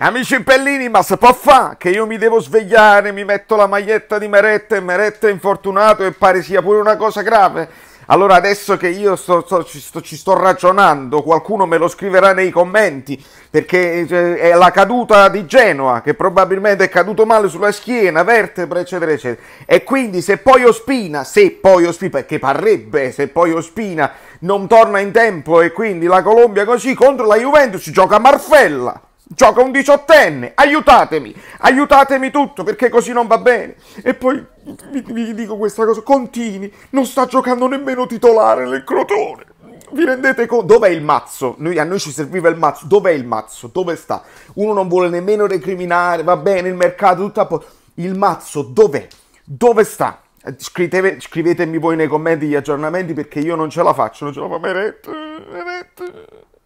Amici Pellini, ma se può fare che io mi devo svegliare, mi metto la maglietta di Meretta e Meretta è infortunato e pare sia pure una cosa grave? Allora adesso che io sto, sto, ci, sto, ci, sto, ragionando, qualcuno me lo scriverà nei commenti, perché eh, è la caduta di Genoa, che probabilmente è caduto male sulla schiena, vertebra, eccetera, eccetera. E quindi se poi Ospina, se poi Ospina, perché parrebbe se poi Ospina non torna in tempo e quindi la Colombia così contro la Juventus gioca Marfella gioca un diciottenne, aiutatemi, aiutatemi tutto perché così non va bene. E poi vi, vi dico questa cosa, Contini non sta giocando nemmeno titolare nel Crotone. Vi rendete conto? Dov'è il mazzo? Noi, a noi ci serviva il mazzo. Dov'è il mazzo? Dove sta? Uno non vuole nemmeno recriminare, va bene, il mercato, tutto a posto. Il mazzo dov'è? Dove sta? Scrivete, scrivetemi voi nei commenti gli aggiornamenti perché io non ce la faccio, non ce la fa Meret. Meret.